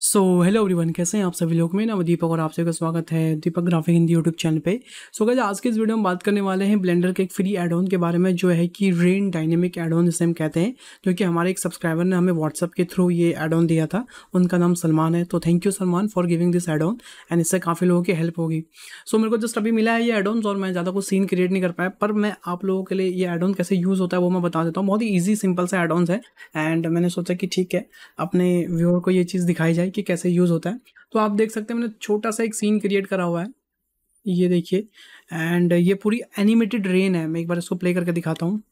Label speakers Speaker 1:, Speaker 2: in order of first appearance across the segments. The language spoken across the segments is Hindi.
Speaker 1: So हेलो एवरीवन कैसे हैं आप सभी लोग मैं दीपक और आप सभी का स्वागत है Deepak graphic Hindi YouTube channel पे सो so, गज आज के इस वीडियो में बात करने वाले हैं ब्लेंडर के एक फ्री एड ऑन के बारे में जो है कि रेन डायनेमिक एड ऑन जिसे हम कहते हैं क्योंकि हमारे एक सब्सक्राइबर ने हमें व्हाट्सअप के थ्रू ये एड ऑन दिया था उनका नाम सलमान है तो thank you Salman for giving this add on and इससे काफ़ी लोगों की हेल्प होगी सो so, मेरे को जस्ट अभी मिला है ये एड ऑन और मैं ज़्यादा कुछ सीन क्रिएट नहीं कर पाया पर मैं आप लोगों के लिए ये एड ऑन कैसे यूज़ होता है वो मैं बता देता हूँ बहुत ही ईजी सिंपल सा एड ऑन है एंड मैंने सोचा कि ठीक है अपने व्यूअर को ये चीज़ दिखाई जाए कि कैसे यूज़ होता है तो आप देख सकते हैं मैंने छोटा सा एक सीन क्रिएट करा हुआ है ये देखिए एंड ये पूरी एनिमेटेड रेन है मैं एक बार इसको प्ले करके दिखाता हूँ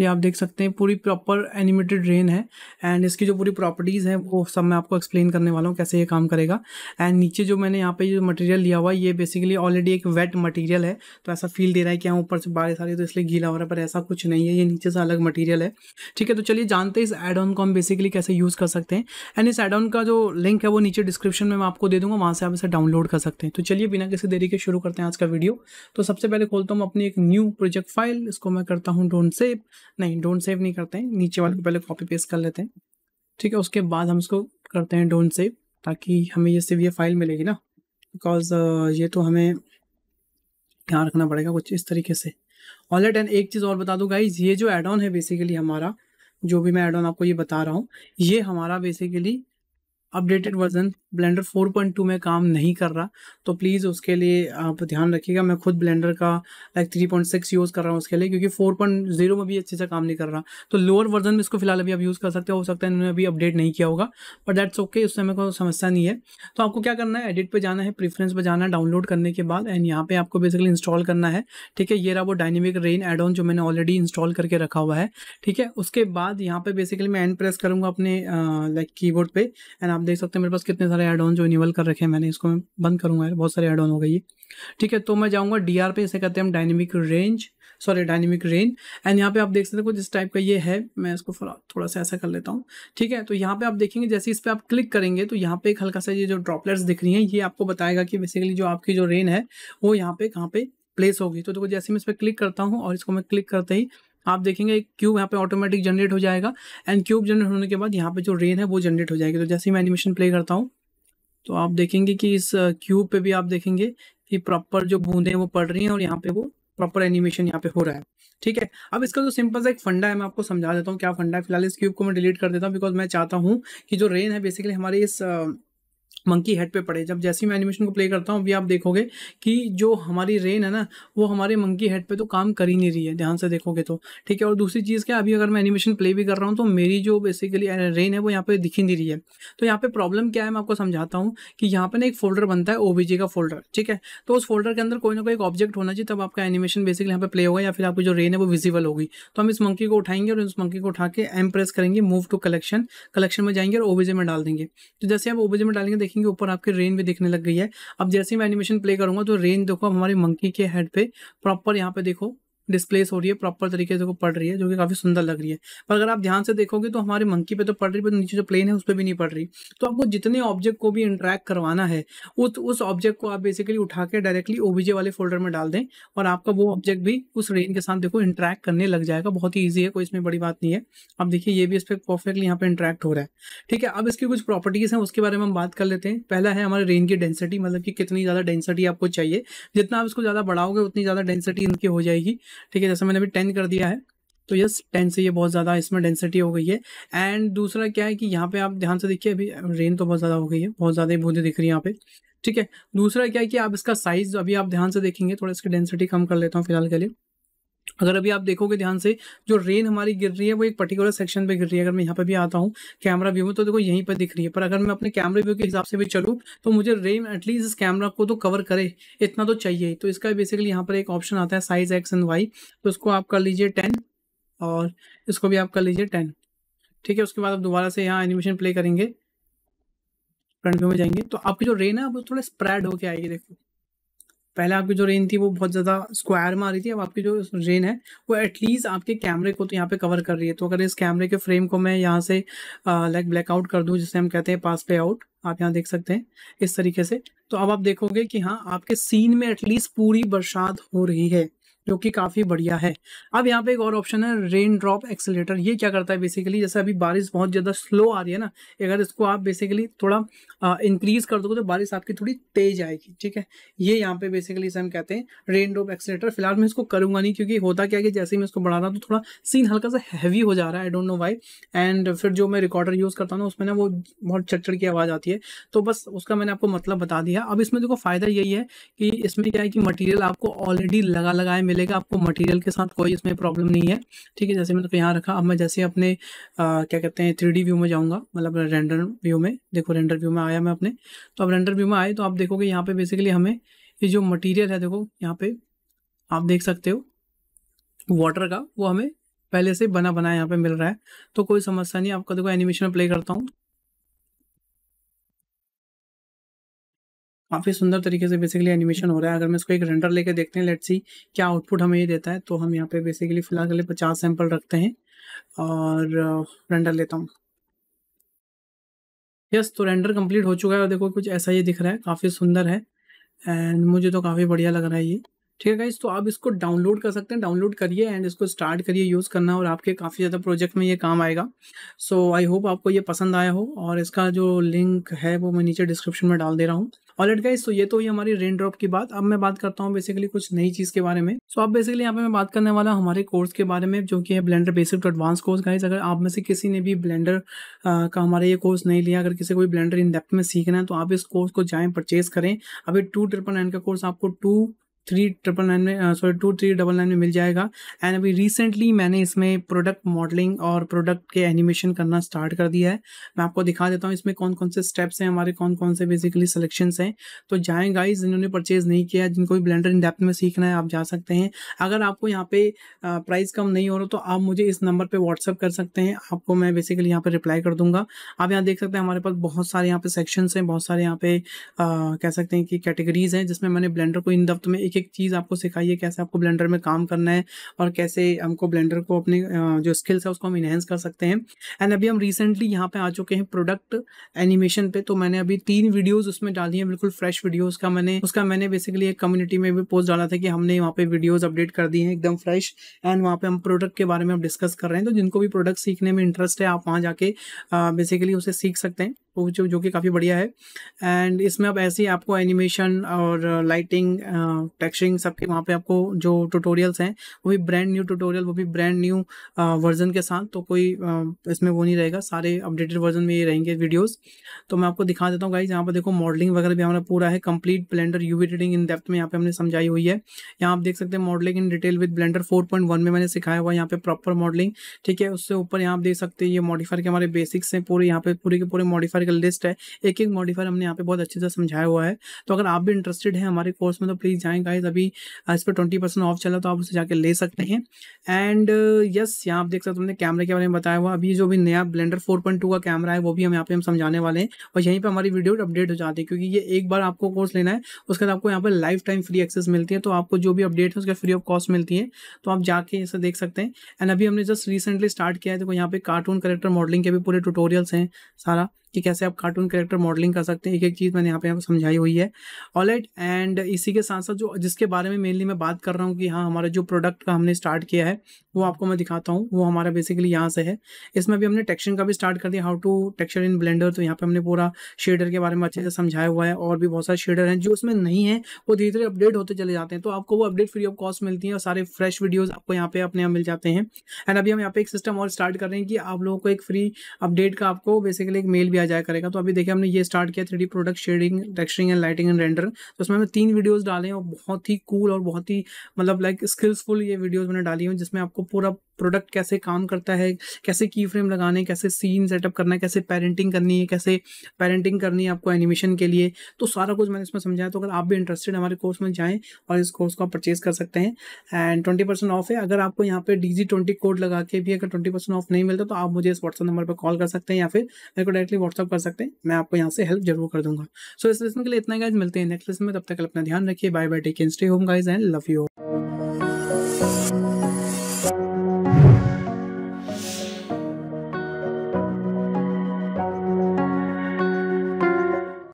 Speaker 1: ये आप देख सकते हैं पूरी प्रॉपर एनिमेटेड रेन है एंड इसकी जो पूरी प्रॉपर्टीज़ हैं वो सब मैं आपको एक्सप्लेन करने वाला हूँ कैसे ये काम करेगा एंड नीचे जो मैंने यहाँ पे जो मटेरियल लिया हुआ है ये बेसिकली ऑलरेडी एक वेट मटेरियल है तो ऐसा फील दे रहा है कि यहाँ ऊपर से बारिश आ रही है तो इसलिए गीला हो रहा है पर ऐसा कुछ नहीं है ये नीचे से अलग मटीरियल है ठीक है तो चलिए जानते हैं इस एड ऑन को हम बेसिकली कैसे यूज़ कर सकते हैं एंड इस एड ऑन का जो लिंक है वो नीचे डिस्क्रिप्शन में मैं आपको दे दूँगा वहाँ से आप इसे डाउनलोड कर सकते हैं तो चलिए बिना किसी देरी के शुरू करते हैं आज का वीडियो तो सबसे पहले खोलता हूँ अपनी एक न्यू प्रोजेक्ट फाइल इसको मैं करता हूँ डोंट सेप नहीं डोंट सेव नहीं करते हैं नीचे वाले को पहले कॉपी पेस्ट कर लेते हैं ठीक है उसके बाद हम इसको करते हैं डोंट सेव ताकि हमें ये सिर्फ ये फाइल मिलेगी ना बिकॉज uh, ये तो हमें ध्यान रखना पड़ेगा कुछ इस तरीके से ऑल एट एंड एक चीज़ और बता दूँ गाइज ये जो एड ऑन है बेसिकली हमारा जो भी मैं एड ऑन आपको ये बता रहा हूँ ये हमारा बेसिकली अपडेटेड वर्जन ब्लेंडर 4.2 में काम नहीं कर रहा तो प्लीज़ उसके लिए आप ध्यान रखिएगा मैं खुद ब्लेंडर का लाइक 3.6 यूज़ कर रहा हूँ उसके लिए क्योंकि 4.0 में भी अच्छे से काम नहीं कर रहा तो लोअर वर्जन में इसको फिलहाल अभी आप यूज़ कर सकते हो सकता है इन्होंने अभी अपडेट नहीं किया होगा बट दैट्स ओके उससे समय कोई समस्या नहीं है तो आपको क्या करना है एडिट पर जाना है प्रीफ्रेंस पर जाना है डाउनलोड करने के बाद एंड यहाँ पर आपको बेसिकली इंस्टॉल करना है ठीक है ये रहा वो डायनेमिक रेन एड ऑन जो मैंने ऑलरेडी इंस्टॉल करके रखा हुआ है ठीक है उसके बाद यहाँ पर बेसिकली मैं एंड प्रेस करूँगा अपने लाइक की बोर्ड एंड आप देख सकते हैं मेरे पास कितने सारे सारे एड ऑन जो इनेबल कर रखे हैं मैंने इसको मैं बंद करूँगा यार बहुत सारे एड ऑन हो गई है ठीक है तो मैं जाऊँगा डी आर पे इसे कहते हैं हम dynamic range sorry dynamic range and यहाँ पे आप देख सकते हैं कुछ इस टाइप का ये है मैं इसको थोड़ा सा ऐसा कर लेता हूँ ठीक है तो यहाँ पे आप देखेंगे जैसे इस पर आप क्लिक करेंगे तो यहाँ पे एक हल्का सा ये जो ड्रॉपलेट्स दिख रही हैं ये आपको बताएगा कि बेसिकली जो आपकी जो रेन है वो यहाँ पे कहाँ पे प्लेस होगी तो देखो जैसे मैं इस पर क्लिक करता हूँ और इसको मैं क्लिक करते ही आप देखेंगे एक क्यूब यहाँ पे ऑटोमेटिक जनरेट हो जाएगा एंड क्यूब जनरेट होने के बाद यहाँ पे जो रेन है वो जनरेट हो जाएगी तो जैसे मैं एनिमेशन प्ले करता हूँ तो आप देखेंगे कि इस क्यूब पे भी आप देखेंगे कि प्रॉपर जो बूंदे वो पड़ रही हैं और यहाँ पे वो प्रॉपर एनिमेशन यहाँ पे हो रहा है ठीक है अब इसका जो सिंपल सा एक फंडा है मैं आपको समझा देता हूँ क्या फंडा है फिलहाल इस क्यूब को मैं डिलीट कर देता हूँ बिकॉज मैं चाहता हूँ कि जो रेन है बेसिकली हमारे इस मंकी हेड पे पड़े जब जैसे मैं एनिमेशन को प्ले करता हूँ अभी आप देखोगे कि जो हमारी रेन है ना वो हमारे मंकी हेड पे तो काम कर ही नहीं रही है ध्यान से देखोगे तो ठीक है और दूसरी चीज़ क्या अभी अगर मैं एनिमेशन प्ले भी कर रहा हूँ तो मेरी जो बेसिकली रेन है वो यहाँ पे दिखी नहीं रही है तो यहाँ पे प्रॉब्लम क्या है मैं आपको समझाता हूँ कि यहाँ पर ना एक फोल्डर बनता है ओबीजे का फोल्डर ठीक है तो उस फोल्डर के अंदर कोई ना कोई एक ऑब्जेक्ट होना चाहिए तब आपका एनिमेशन बेसिकली यहाँ पे प्ले होगा या फिर आपकी जो रेन है वो विजिबल होगी तो हम इस मंकी को उठाएंगे और इस मंकी को उठा के एम प्रेस करेंगे मूव टू कलेक्शन कलेक्शन में जाएंगे और ओ में डाल देंगे तो जैसे आप ओ में डालेंगे देखेंगे ऊपर आपके रेन भी दिखने लग गई है अब जैसे मैं एनिमेशन प्ले करूंगा तो रेन देखो हमारे मंकी के हेड पे प्रॉपर यहाँ पे देखो डिस्प्लेस हो रही है प्रॉपर तरीके से पड़ रही है जो कि काफ़ी सुंदर लग रही है पर अगर आप ध्यान से देखोगे तो हमारे मंकी पे तो पड़ रही है पर नीचे जो प्लेन है उस पर भी नहीं पड़ रही तो आपको जितने ऑब्जेक्ट को भी इंटरेक्ट करवाना है उस उस ऑब्जेक्ट को आप बेसिकली उठा के डायरेक्टली ओबीजे वाले फोल्डर में डाल दें और आपका वो ऑब्जेक्ट भी उस रेन के साथ देखो इंटरेक्ट करने लग जाएगा बहुत ही ईजी है कोई इसमें बड़ी बात नहीं है आप देखिए ये भी इस पर परफेक्टली यहाँ पर इंटरेक्ट हो रहा है ठीक है अब इसकी कुछ प्रॉपर्टीज़ हैं उसके बारे में हम बात कर लेते हैं पहला है हमारे रेन की डेंसिटी मतलब कि कितनी ज़्यादा डेंसिटी आपको चाहिए जितना आप इसको ज़्यादा बढ़ाओगे उतनी ज़्यादा डेंसिटी इनकी हो जाएगी ठीक है जैसे मैंने अभी टेन कर दिया है तो यस टेन से ये बहुत ज़्यादा इसमें डेंसिटी हो गई है एंड दूसरा क्या है कि यहाँ पे आप ध्यान से देखिए अभी रेन तो बहुत ज़्यादा हो गई है बहुत ज़्यादा ही बूंदे दिख रही है यहाँ पे ठीक है दूसरा क्या है कि आप इसका साइज अभी आप ध्यान से देखेंगे थोड़ा इसकी डेंसिटी कम कर लेता हूँ फिलहाल के लिए अगर अभी आप देखोगे ध्यान से जो रेन हमारी गिर रही है वो एक पर्टिकुलर सेक्शन पे गिर रही है अगर मैं यहाँ पे भी आता हूँ कैमरा व्यू में तो देखो यहीं पर दिख रही है पर अगर मैं अपने कैमरे व्यू के हिसाब से भी चलूँ तो मुझे रेन एटलीस्ट इस कैमरा को तो कवर करे इतना तो चाहिए तो इसका बेसिकली यहाँ पर एक ऑप्शन आता है साइज एक्स एंड वाई तो उसको आप कर लीजिए टेन और इसको भी आप कर लीजिए टेन ठीक है उसके बाद आप दोबारा से यहाँ एनिमेशन प्ले करेंगे फ्रंट व्यू में जाएंगे तो आपकी जो रेन है वो थोड़ा स्प्रेड होके आएगी देखो पहले आपकी जो रेन थी वो बहुत ज़्यादा स्क्वायर में आ रही थी अब आपकी जो रेन है वो एटलीस्ट आपके कैमरे को तो यहाँ पे कवर कर रही है तो अगर इस कैमरे के फ्रेम को मैं यहाँ से लाइक ब्लैकआउट कर दूँ जिसे हम कहते हैं पास पे आउट आप यहाँ देख सकते हैं इस तरीके से तो अब आप देखोगे कि हाँ आपके सीन में एटलीस्ट पूरी बरसात हो रही है जो कि काफ़ी बढ़िया है अब यहाँ पे एक और ऑप्शन है रेन ड्रॉप एक्सेलेटर ये क्या करता है बेसिकली जैसे अभी बारिश बहुत ज़्यादा स्लो आ रही है ना अगर इसको आप बेसिकली थोड़ा इंक्रीज़ कर दोगे तो बारिश आपकी थोड़ी तेज आएगी ठीक है ये यहाँ पे बेसिकली इसे हम कहते हैं रेन ड्रॉप एक्सेलेटर फिलहाल मैं इसको करूँगा नहीं क्योंकि होता क्या कि जैसे ही मैं इसको बढ़ा रहा हूँ तो थोड़ा सीन हल्का सा हैवी हो जा रहा है I don't know why and फिर जो मैं रिकॉर्डर यूज़ करता हूँ ना उसमें ना वो बहुत चटचड़ की आवाज़ आती है तो बस उसका मैंने आपको मतलब बता दिया अब इसमें देखो फ़ायदा यही है कि इसमें क्या है कि मटीरियल आपको ऑलरेडी लगा लगाए मिलेगा आपको मटेरियल के साथ कोई इसमें प्रॉब्लम नहीं है ठीक है जैसे मैंने तो यहाँ रखा अब मैं जैसे अपने आ, क्या कहते हैं थ्री व्यू में जाऊँगा मतलब रेंडर व्यू में देखो रेंडर व्यू में आया मैं अपने तो अब रेंडर व्यू में आए तो आप देखोगे यहाँ पर बेसिकली हमें ये जो मटीरियल है देखो यहाँ पर आप देख सकते हो वाटर का वो हमें पहले से बना बना यहाँ पे मिल रहा है तो कोई समस्या नहीं आपका देखो एनिमेशन प्ले करता हूँ काफ़ी सुंदर तरीके से बेसिकली एनिमेशन हो रहा है अगर मैं इसको एक रेंडर लेके देखते हैं लेट्स सी क्या आउटपुट हमें ये देता है तो हम यहाँ पे बेसिकली फिलहाल के लिए पचास सैंपल रखते हैं और रेंडर uh, लेता हूँ यस तो रेंडर कंप्लीट हो चुका है और देखो कुछ ऐसा ये दिख रहा है काफ़ी सुंदर है एंड मुझे तो काफ़ी बढ़िया लग रहा है ये ठीक है गाइज तो आप इसको डाउनलोड कर सकते हैं डाउनलोड करिए एंड इसको स्टार्ट करिए यूज़ करना और आपके काफ़ी ज़्यादा प्रोजेक्ट में ये काम आएगा सो आई होप आपको ये पसंद आया हो और इसका जो लिंक है वो मैं नीचे डिस्क्रिप्शन में डाल दे रहा हूँ और एट गाइज तो ये तो ये हमारी रेन ड्रॉप की बात अब मैं बात करता हूँ बेसिकली कुछ नई चीज़ के बारे में सो आप अब बेसिकली यहाँ पे मैं बात करने वाला हमारे कोर्स के बारे में जो कि है Blender basic to advance course guys अगर आप में से किसी ने भी ब्लेंडर का हमारा ये कोर्स नहीं लिया अगर किसी को भी ब्लेंडर इन डेप्थ में सीखना है तो आप इस कोर्स को जाएँ परचेज करें अभी टू ट्रिपल नाइन का कोर्स आपको टू थ्री ट्रिपल नाइन में sorry two three double nine में मिल जाएगा एंड अभी रिसेंटली मैंने इसमें प्रोडक्ट मॉडलिंग और प्रोडक्ट के एनिमेशन करना स्टार्ट कर दिया है मैं आपको दिखा देता हूँ इसमें कौन कौन से स्टेप्स हैं हमारे कौन कौन से बेसिकली सिलेक्शंस हैं तो जाएँ गाइज जिन्होंने परचेज नहीं किया जिनको भी ब्लेंडर इन डेप्थ में सीखना है आप जा सकते हैं अगर आपको यहाँ पे प्राइस uh, कम नहीं हो रहा तो आप मुझे इस नंबर पर व्हाट्सअप कर सकते हैं आपको मैं बेसिकली यहाँ पर रिप्लाई कर दूंगा आप यहाँ देख सकते हैं हमारे पास बहुत सारे यहाँ पे सेक्शंस हैं बहुत सारे यहाँ पे uh, कह सकते हैं कि कैटेगरीज हैं जिसमें मैंने ब्लेंडर को इन दफ्त में एक एक एक चीज़ आपको सिखाई है कैसे आपको ब्लेंडर में काम करना है और कैसे हमको ब्लेंडर को अपने जो स्किल्स है उसको हम इन्हेंस कर सकते हैं एंड अभी हम रिसेंटली यहाँ पे आ चुके हैं प्रोडक्ट एनिमेशन पे तो मैंने अभी तीन वीडियोज़ उसमें डाली हैं बिल्कुल फ्रेश वीडियोज़ का मैंने उसका मैंने बेसिकली एक कम्युनिटी में भी पोस्ट डाला था कि हमने वहाँ पर वीडियोज़ अपडेट कर दी हैं एकदम फ्रेश एंड वहाँ पर हम प्रोडक्ट के बारे में हम डिस्कस कर रहे हैं तो जिनको भी प्रोडक्ट सीखने में इंटरेस्ट है आप वहाँ जाके बेसिकली उसे सीख सकते हैं जो जो कि काफ़ी बढ़िया है एंड इसमें अब ऐसे ही आपको एनिमेशन और लाइटिंग टेक्सचरिंग सब के वहाँ पे आपको जो ट्यूटोरियल्स हैं वो भी ब्रांड न्यू ट्यूटोरियल वो भी ब्रांड न्यू वर्जन के साथ तो कोई इसमें वो नहीं रहेगा सारे अपडेटेड वर्जन में ये रहेंगे वीडियोज़ तो मैं आपको दिखा देता हूँ गाइज यहाँ पर देखो मॉडलिंग वगैरह भी हमारा पूरा है complete Blender you reading in depth में यहाँ पर हमने समझाई हुई है यहाँ आप देख सकते हैं modelling in detail with Blender one में मैंने सिखाया हुआ यहाँ पर प्रॉपर मॉडलिंग ठीक है उससे ऊपर यहाँ आप देख सकते हैं ये मॉडिफायर के हमारे बेसिक्स हैं पूरे यहाँ पे पूरे के पूरे मॉडिफायर मॉडिफायर का लिस्ट है एक एक मॉडिफायर हमने यहाँ पे बहुत अच्छे से समझाया हुआ है तो अगर आप भी इंटरेस्टेड हैं हमारे कोर्स में तो प्लीज़ जाएँ गाइज अभी इस पर ट्वेंटी परसेंट ऑफ चला तो आप उसे जाके ले सकते हैं एंड यस यहाँ आप देख सकते हमने कैमरे के बारे में बताया हुआ अभी जो भी नया ब्लेंडर फोर का कैमरा है वो भी हम यहाँ पे हम समझाने वाले हैं और यहीं पर हमारी वीडियो अपडेट हो जाती है क्योंकि ये एक बार आपको कोर्स लेना है उसके बाद आपको यहाँ पर लाइफ टाइम फ्री एक्सेस मिलती है तो आपको जो भी अपडेट है उसका फ्री ऑफ कॉस्ट मिलती है तो आप जाके इसे देख सकते हैं एंड अभी हमने जस्ट रिसेंटली स्टार्ट किया है देखो यहाँ पे कार्टून करेक्टर मॉडलिंग के भी पूरे ट्यूटोरियल्स हैं सारा कि कैसे आप कार्टून कैरेक्टर मॉडलिंग कर सकते हैं एक एक चीज़ मैंने यहाँ पे आपको समझाई हुई है ऑल एट एंड इसी के साथ साथ जो जिसके बारे में मेनली मैं बात कर रहा हूँ कि हाँ हमारा जो प्रोडक्ट का हमने स्टार्ट किया है वो आपको मैं दिखाता हूँ वो हमारा बेसिकली यहाँ से है इसमें भी हमने टेक्शन का भी स्टार्ट कर दिया how to texture in Blender तो यहाँ पर हमने पूरा शेडर के बारे में अच्छे से समझाया हुआ है और भी बहुत सारे शेडर हैं जो उसमें नहीं है वो धीरे धीरे अपडेट होते चले जाते हैं तो आपको वो अपडेट फ्री ऑफ कॉस्ट मिलती है और सारे फ्रेश वीडियोज़ आपको यहाँ पे अपने यहाँ मिल जाते हैं एंड अभी हम यहाँ पे एक सिस्टम और स्टार्ट कर रहे हैं कि आप लोगों को एक फ्री अपडेट का आपको बेसिकली एक मेल भी किया जाया करेगा तो अभी देखिए हमने ये स्टार्ट किया three product shading texturing and lighting and render तो उसमें हमने तीन वीडियोज़ डाले हैं और बहुत ही कूल और बहुत ही मतलब लाइक स्किल्सफुल ये वीडियोज़ मैंने डाली हूँ जिसमें आपको पूरा प्रोडक्ट कैसे काम करता है कैसे की फ्रेम लगाने कैसे सीन सेटअप करना है कैसे पेरेंटिंग करनी है कैसे पेरेंटिंग करनी है आपको एनिमेशन के लिए तो सारा कुछ मैंने इसमें समझाया तो अगर आप भी इंटरेस्टेड हमारे कोर्स में जाएँ और इस कोर्स को आप परचेज कर सकते हैं एंड ट्वेंटी परसेंट ऑफ है अगर आपको यहाँ पे डी ट्वेंटी कोड लगा के भी अगर ट्वेंटी परसेंट ऑफ नहीं मिलता तो आप मुझे इस व्हाट्सअप नंबर पर कॉल कर सकते हैं या फिर मेरे को डायरेक्टली व्हाट्सअप कर सकते हैं मैं आपको यहाँ से हेल्प जरूर कर दूंगा सो so, इस लेसन के लिए इतना गाइज मिलते हैं नेक्स्ट लेसन में तब तक अपना ध्यान रखिए bye bye take stay home guys and love you